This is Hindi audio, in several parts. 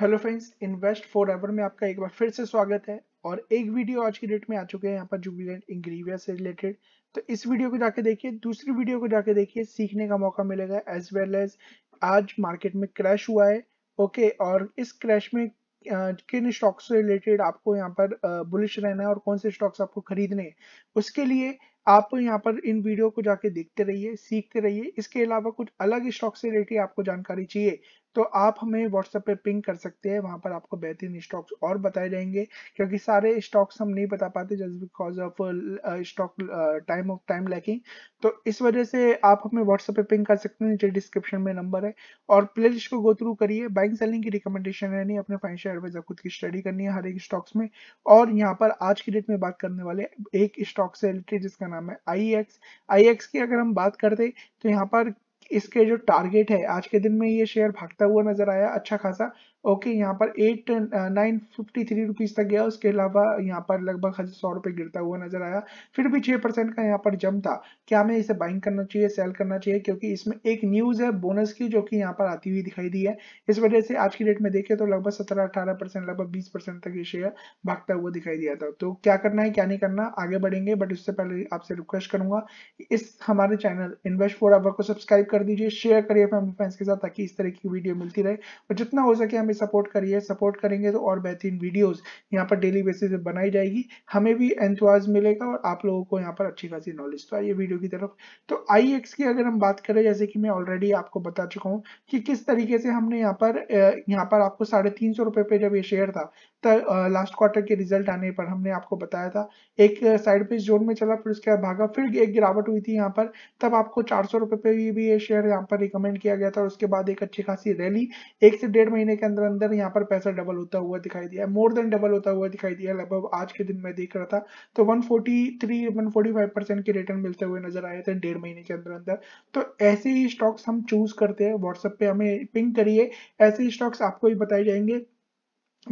hello friends invest for ever में आपका एक बार फिर से स्वागत है और एक वीडियो आज की डेट में आ चुके हैं यहाँ पर जुबिलेंट इंग्रीविया से रिलेटेड तो इस वीडियो को जाके देखिए दूसरी वीडियो को जाके देखिए सीखने का मौका मिलेगा एज वेल एज आज मार्केट में क्रैश हुआ है ओके और इस क्रैश में किन स्टॉक्स से रिलेटेड आपको यहाँ पर बुलिश रहना है और कौन से स्टॉक्स आपको खरीदने हैं उसके लिए आप यहाँ पर इन वीडियो को जाके देखते रहिए सीखते रहिए इसके अलावा कुछ अलग स्टॉक से रिलेटेड आपको जानकारी चाहिए तो आप हमें व्हाट्सएप पे पिंग कर सकते हैं वहां पर आपको बेहतरीन स्टॉक्स और बताए जाएंगे क्योंकि सारे स्टॉक्स हम नहीं बता पाते just because of stock time of time lacking तो इस वजह से आप हमें व्हाट्सएप पे पिंग कर सकते हैं नीचे डिस्क्रिप्शन में नंबर है और प्ले को गो थ्रू करिए बाइक सेलिंग की रिकमेंडेशन है नहीं अपने फाइनेंशियल एडवाइजर खुद की स्टडी करनी है हर एक स्टॉक्स में और यहाँ पर आज की डेट में बात करने वाले एक स्टॉक से रिलेटेड जिसका नाम नाम है आई एक्स आई एक्स की अगर हम बात करते तो यहाँ पर इसके जो टारगेट है आज के दिन में ये शेयर भागता हुआ नजर आया अच्छा खासा ओके यहाँ पर at nine fifty three rupees तक गया उसके अलावा यहाँ पर लगभग सौ रुपए गिरता हुआ नजर आया फिर भी छह परसेंट का यहाँ पर जम था क्या हमें इसे बाइंग करना चाहिए सेल करना चाहिए क्योंकि इसमें एक न्यूज है बोनस की जो कि यहाँ पर आती हुई दिखाई दी है इस वजह से आज की डेट में देखे तो लगभग सत्रह अठारह परसेंट लगभग बीस परसेंट तक ये शेयर भागता हुआ दिखाई दिया था तो क्या करना है क्या नहीं करना आगे बढ़ेंगे बट उससे पहले आपसे रिक्वेस्ट करूंगा इस हमारे चैनल इन्वेस्ट फोर आवर को सब्सक्राइब कर दीजिए शेयर करिए फैमिली फ्रेंड्स के साथ ताकि इस तरह की वीडियो मिलती रहे और जितना हो सके हम हमें सपोर्ट करिए सपोर्ट करेंगे तो और बेहतरीन वीडियोस यहाँ पर डेली बेसिस पे बनाई जाएगी हमें भी एंथवाज मिलेगा और आप लोगों को यहाँ पर अच्छी खासी नॉलेज तो आइए वीडियो की तरफ तो आई एक्स की अगर हम बात करें जैसे कि मैं ऑलरेडी आपको बता चुका हूँ कि किस तरीके से हमने यहाँ पर यहाँ पर आपको साढ़े तीन सौ रुपये पे जब ये शेयर था लास्ट क्वार्टर के रिजल्ट आने पर हमने आपको बताया था एक साइड पे जोन में चला फिर उसके बाद भागा फिर एक गिरावट हुई थी यहाँ पर तब आपको चार सौ रुपए पे भी ये शेयर यहाँ पर रिकमेंड किया गया था और उसके बाद एक अच्छी खासी रैली एक से डेढ़ महीने के अंदर अंदर यहाँ पर पैसा डबल होता हुआ दिखाई दिया मोर देन डबल होता हुआ दिखाई दिया लगभग आज के दिन में देख रहा था तो one forty three one forty five percent के रिटर्न मिलते हुए नजर आए थे डेढ़ महीने के अंदर अंदर तो ऐसे ही स्टॉक्स हम चूज करते हैं व्हाट्सएप पे हमें पिंक करिए ऐसे ही स्टॉक्स आपको भी बताए जाएंगे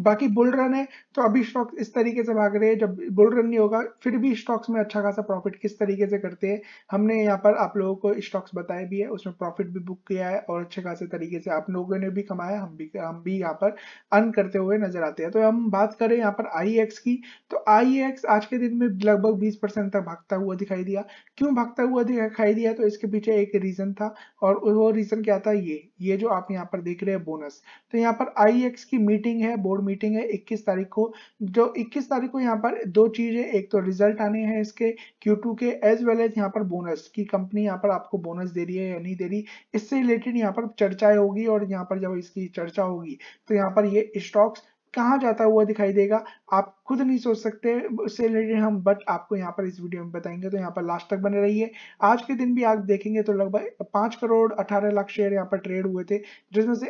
बाकी बुल रन है तो अभी स्टॉक इस तरीके से भाग रहे हैं जब बुल रन नहीं होगा फिर भी स्टॉक्स में अच्छा खासा प्रॉफिट किस तरीके से करते हैं हमने यहाँ पर आप लोगों को स्टॉक्स बताए भी है उसमें प्रॉफिट भी बुक किया है और अच्छे खासे तरीके से आप लोगों ने भी कमाया हम भी हम भी यहाँ पर अर्न करते हुए नजर आते हैं तो हम बात करें यहाँ पर आई e की तो आई e आज के दिन में लगभग बीस तक भागता हुआ दिखाई दिया क्यों भागता हुआ दिखाई दिया तो इसके पीछे एक रीजन था और वो रीजन क्या था ये ये जो आप यहाँ पर देख रहे हैं बोनस तो यहाँ पर आई e की मीटिंग है बोर्ड मीटिंग है 21 तारीख को जो 21 तारीख को यहाँ पर दो चीज़ है एक तो रिजल्ट आने हैं इसके Q2 के एज वेल एज यहाँ पर बोनस की कंपनी यहाँ पर आपको बोनस दे रही है या नहीं दे रही इससे रिलेटेड यहाँ पर चर्चाएं होगी और यहाँ पर जब इसकी चर्चा होगी तो यहाँ पर ये स्टॉक्स कहाँ जाता हुआ दिखाई देगा आप खुद नहीं सोच सकते उससे रिलेटेड हम बट आपको यहाँ पर इस वीडियो में बताएंगे तो यहाँ पर लास्ट तक बने रहिए आज के दिन भी आप देखेंगे तो लगभग पाँच करोड़ अठारह लाख शेयर यहाँ पर ट्रेड हुए थे जिसमें से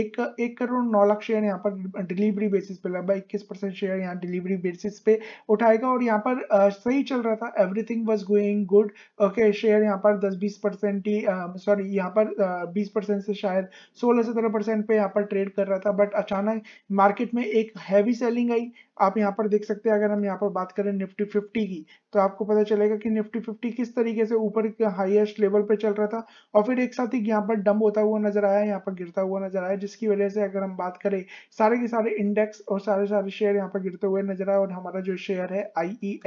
एक एक करोड़ नौ लाख शेयर यहाँ पर डिलीवरी बेसिस पे लगभग इक्कीस परसेंट शेयर यहाँ डिलीवरी बेसिस पे उठाएगा और यहाँ पर सही चल रहा था everything was going good okay share यहाँ पर दस बीस परसेंट ही सॉरी यहाँ पर बीस परसेंट से शायद सोलह सत्रह परसेंट पे यहाँ पर ट्रेड कर रहा था बट अचानक मार्केट में में एक हैवी सेलिंग आई आप यहाँ पर देख सकते हैं अगर हम यहाँ पर बात करें निफ्टी फिफ्टी की तो आपको पता चलेगा कि निफ्टी फिफ्टी किस तरीके से ऊपर हाईएस्ट लेवल पे चल रहा था और फिर एक साथ ही यहाँ पर डंप होता हुआ नजर आया यहाँ पर गिरता हुआ नजर आया जिसकी वजह से अगर हम बात करें सारे के सारे इंडेक्स और सारे सारे शेयर यहाँ पर गिरते हुए नजर आए और हमारा जो शेयर है आई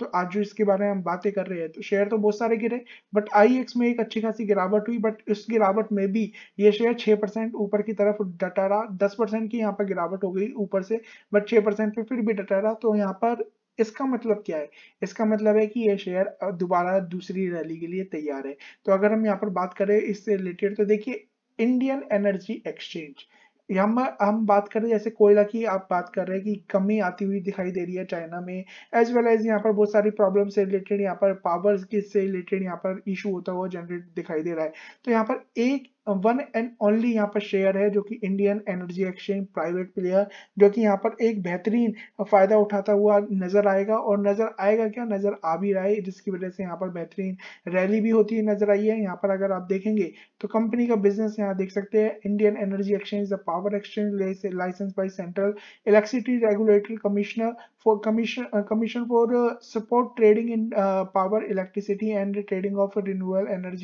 तो आज जो इसके बारे में हम बातें कर रहे हैं तो शेयर तो बहुत सारे गिरे बट आई में एक अच्छी खासी गिरावट हुई बट इस गिरावट में भी ये शेयर छह परसेंट ऊपर की तरफ डटा रहा दस परसेंट की यहाँ पर गिरावट हो गई ऊपर से बट छह परसेंट पे फिर भी डटा रहा तो यहाँ पर इसका मतलब क्या है इसका मतलब है कि ये शेयर दोबारा दूसरी रैली के लिए तैयार है तो अगर हम यहाँ पर बात करें इससे रिलेटेड तो देखिए इंडियन एनर्जी एक्सचेंज हम हम बात हैं जैसे कोयला की आप बात कर रहे हैं कि कमी आती हुई दिखाई दे रही है चाइना में एज वेल एज यहाँ पर बहुत सारी प्रॉब्लम से रिलेटेड यहाँ पर पावर से रिलेटेड यहाँ पर इशू होता हुआ जनरेट दिखाई दे रहा है तो यहाँ पर एक वन एंड ओनली यहाँ पर शेयर है जो कि Indian energy exchange private player जो कि यहाँ पर एक बेहतरीन फायदा उठाता हुआ नजर आएगा और नजर आएगा क्या नजर आ भी रहा है जिसकी वजह से यहाँ पर बेहतरीन रैली भी होती है नजर आई है यहाँ पर अगर आप देखेंगे तो कंपनी का बिजनेस यहाँ देख सकते हैं Indian energy exchange the power exchange licence by central electricity regulatory commissioner for commission uh, commission for uh, support trading in uh, power electricity and uh,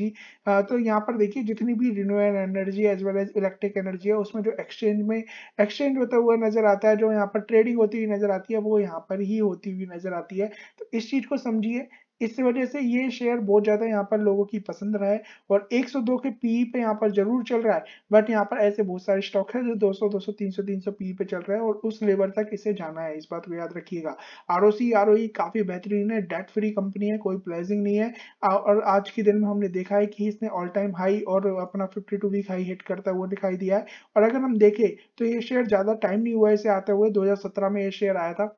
तो यहाँ पर देखिए जितनी भी न्यून energy as well as electric energy है उसमें जो एक्सचेंज में एक्सचेंज होता हुआ नजर आता है जो यहाँ पर ट्रेडिंग होती हुई नजर आती है वो यहाँ पर ही होती हुई नजर आती है तो इस चीज को समझिए इस वजह से ये शेयर बहुत ज़्यादा यहाँ पर लोगों की पसंद रहा है और 102 के पी पे यहाँ पर जरूर चल रहा है बट यहाँ पर ऐसे बहुत सारे स्टॉक है जो 200 200 300 300 पी पे चल रहा है और उस लेवल तक इसे जाना है इस बात को याद रखिएगा आर ओ e काफ़ी बेहतरीन है डेट फ्री कंपनी है कोई प्राइजिंग नहीं है और आज के दिन में हमने देखा है कि इसने ऑल टाइम हाई और अपना fifty two week high hit करता हुआ दिखाई दिया है और अगर हम देखें तो ये शेयर ज़्यादा टाइम नहीं हुआ इसे आते हुए दो में ये शेयर आया था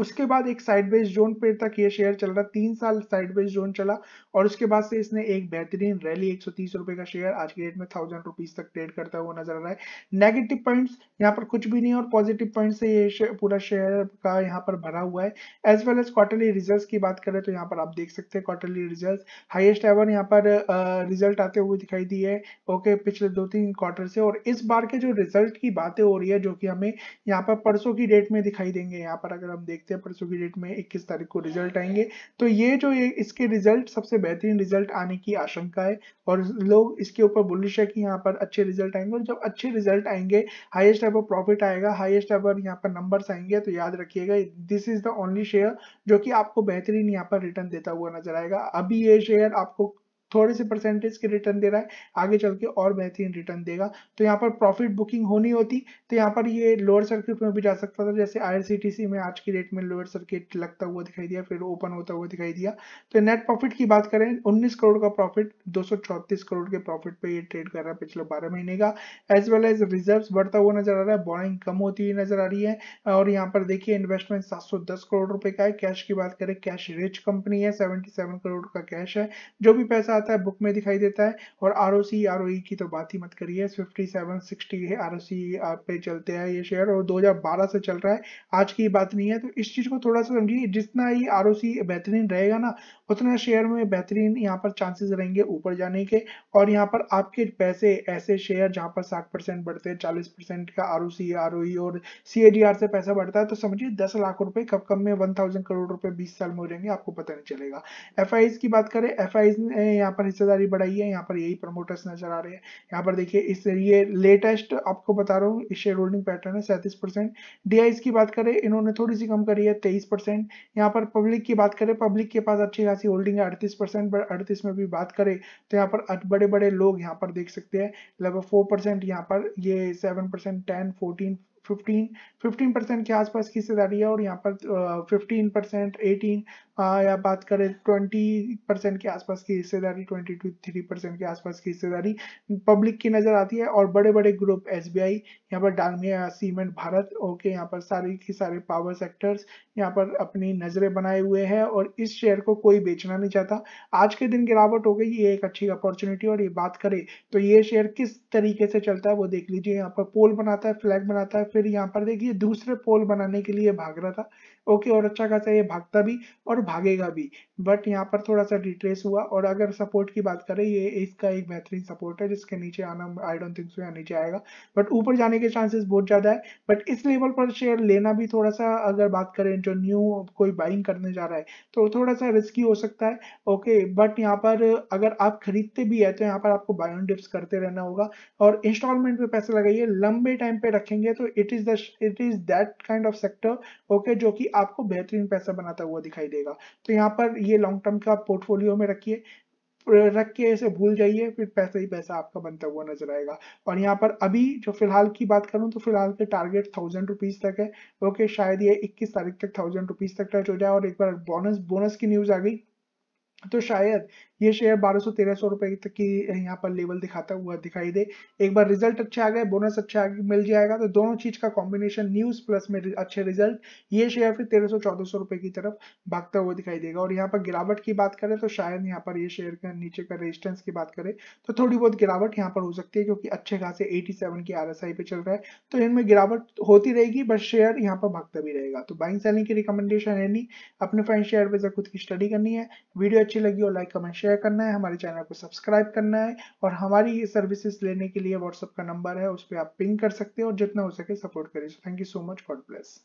उसके बाद एक साइडवेज जोन पे तक ये शेयर चल रहा तीन साल साइडवेज जोन चला और उसके बाद से इसने एक बेहतरीन रैली एक रुपए का शेयर आज के डेट में थाउजेंड रुपीज तक ट्रेड करता हुआ नजर आ रहा है नेगेटिव पॉइंट्स यहाँ पर कुछ भी नहीं और पॉजिटिव पॉइंट से ये शे, पूरा शेयर का यहाँ पर भरा हुआ है as well as quarterly result की बात करें तो यहाँ पर आप देख सकते हैं क्वार्टरली रिजल्ट हाइएस्ट एवर यहाँ पर रिजल्ट आते हुए दिखाई दिए ओके पिछले दो तीन क्वार्टर से और इस बार के जो रिजल्ट की बातें हो रही है जो कि हमें यहाँ पर परसों की डेट में दिखाई देंगे यहाँ पर अगर हम देखते सकते हैं परसों की डेट में 21 तारीख को रिजल्ट आएंगे तो ये जो ये इसके रिजल्ट सबसे बेहतरीन रिजल्ट आने की आशंका है और लोग इसके ऊपर बुलिश है कि यहाँ पर अच्छे रिजल्ट आएंगे और जब अच्छे रिजल्ट आएंगे हाइएस्ट एवर प्रॉफिट आएगा हाइएस्ट एवर यहाँ पर नंबर्स आएंगे तो याद रखिएगा this is the only share जो कि आपको बेहतरीन यहाँ पर रिटर्न देता हुआ नजर आएगा अभी ये शेयर आपको थोड़े से परसेंटेज के रिटर्न दे रहा है आगे चल के और बेहतरीन रिटर्न देगा तो यहाँ पर प्रॉफिट बुकिंग होनी होती तो यहाँ पर ये लोअर सर्किट में भी जा सकता था जैसे आई में आज की डेट में लोअर सर्किट लगता हुआ दिखाई दिया फिर ओपन होता हुआ दिखाई दिया तो नेट प्रॉफिट की बात करें उन्नीस करोड़ का प्रॉफिट दो करोड़ के प्रॉफिट पर ये ट्रेड कर रहा है पिछले बारह महीने का एज वेल एज रिजर्व बढ़ता हुआ नजर आ रहा है बॉइंग कम होती हुई नजर आ रही है और यहाँ पर देखिए इन्वेस्टमेंट सात करोड़ रुपए का है कैश की बात करें कैश रिच कंपनी है सेवेंटी करोड़ का कैश है जो भी पैसा आता है बुक में दिखाई देता है और are O C R O की तो बात ही मत करिए फिफ्टी सेवन सिक्सटी है आर ओ सी पे चलते हैं ये शेयर और 2012 से चल रहा है आज की बात नहीं है तो इस चीज़ को थोड़ा सा समझिए जितना ही आर ओ सी बेहतरीन रहेगा ना उतना शेयर में बेहतरीन यहाँ पर चांसेस रहेंगे ऊपर जाने के और यहाँ पर आपके पैसे ऐसे शेयर जहाँ पर साठ परसेंट बढ़ते हैं चालीस परसेंट का are O C R O और सी से पैसा बढ़ता है तो समझिए दस लाख रुपए कब कम में वन करोड़ रुपए बीस साल में हो जाएंगे आपको पता नहीं चलेगा एफ की बात करें एफ ने यहाँ यहाँ पर हिस्सेदारी बढ़ाई है यहाँ पर यही प्रमोटर्स नजर आ रहे हैं यहाँ पर देखिए इस ये लेटेस्ट आपको बता रहा हूँ शेयर होल्डिंग पैटर्न है सैंतीस परसेंट डीआईस की बात करें इन्होंने थोड़ी सी कम करी है तेईस परसेंट यहाँ पर पब्लिक की बात करें पब्लिक के पास अच्छी खासी होल्डिंग है अड़तीस परसेंट अड़तीस में भी बात करें तो यहाँ पर बड़े बड़े लोग यहाँ पर देख सकते हैं लगभग फोर परसेंट पर ये seven percent ten fourteen 15 15 percent के आसपास की हिस्सेदारी है और यहाँ पर uh, 15 परसेंट एटीन हाँ, या बात करें ट्वेंटी परसेंट के आसपास की हिस्सेदारी ट्वेंटी टू थ्री परसेंट के आसपास की हिस्सेदारी पब्लिक की नजर आती है और बड़े बड़े ग्रुप एस बी आई यहाँ पर डालमिया सीमेंट भारत ओके यहाँ पर सारी की सारे पावर सेक्टर्स यहाँ पर अपनी नजरें बनाए हुए हैं और इस शेयर को कोई बेचना नहीं चाहता आज के दिन गिरावट हो गई ये एक अच्छी अपॉर्चुनिटी और ये बात करें तो ये शेयर किस तरीके से चलता है वो देख लीजिए यहाँ पर पोल बनाता है फ्लैग बनाता है फिर यहाँ पर देखिए दूसरे पोल बनाने के लिए भाग रहा था ओके और अच्छा खासा ये भागता भी और भागेगा भी बट यहाँ पर थोड़ा सा डिट्रेस हुआ और अगर सपोर्ट की बात करें ये इसका एक बेहतरीन सपोर्ट है जिसके नीचे आना आई डोंट थिंक सो यहाँ नीचे आएगा बट ऊपर जाने के चांसेस बहुत ज़्यादा है बट इस लेवल पर शेयर लेना भी थोड़ा सा अगर बात करें जो न्यू कोई बाइंग करने जा रहा है तो थोड़ा सा रिस्की हो सकता है ओके बट यहाँ पर अगर आप खरीदते भी है तो यहाँ पर आपको बायोन डिप्स करते रहना होगा और इंस्टॉलमेंट पे पैसे लगाइए लंबे टाइम पे रखेंगे तो it is the it is that kind of sector okay जो कि आपको बेहतरीन पैसा बनाता हुआ दिखाई देगा जाएगा तो यहाँ पर ये लॉन्ग टर्म का पोर्टफोलियो में रखिए रख के इसे भूल जाइए फिर पैसा ही पैसा आपका बनता हुआ नजर आएगा और यहाँ पर अभी जो फिलहाल की बात करूँ तो फिलहाल के टारगेट थाउजेंड रुपीज तक है ओके शायद ये 21 तारीख तक थाउजेंड रुपीज तक टच हो जाए और एक बार बोनस बोनस की न्यूज आ गई तो शायद ये शेयर 1200 सौ रुपए तक की यहाँ पर लेवल दिखाता हुआ दिखाई दे एक बार रिजल्ट अच्छे आ गए बोनस अच्छा मिल जाएगा तो दोनों चीज का कॉम्बिनेशन न्यूज प्लस में अच्छे रिजल्ट ये शेयर फिर तेरह सौ चौदह सौ रुपए की तरफ भागता हुआ दिखाई देगा और यहाँ पर गिरावट की बात करें तो शायद यहाँ पर ये शेयर का नीचे का रेजिस्टेंस की बात करें तो थोड़ी बहुत गिरावट यहाँ पर हो सकती है क्योंकि अच्छे खासे सेवन की आई पे चल रहा है तो इनमें गिरावट होती रहेगी बट शेयर यहाँ पर भागता भी रहेगा तो बाइंग सेलिंग की रिकमेंडेशन है नहीं अपने फ्रेंड शेयर पर खुद की स्टडी करनी है वीडियो अच्छी लगी और लाइक कमेंट शेयर शेयर करना है हमारे चैनल को सब्सक्राइब करना है और हमारी ये सर्विसेज लेने के लिए व्हाट्सअप का नंबर है उस पर आप पिंग कर सकते हो और जितना हो सके सपोर्ट करिए thank you so much God bless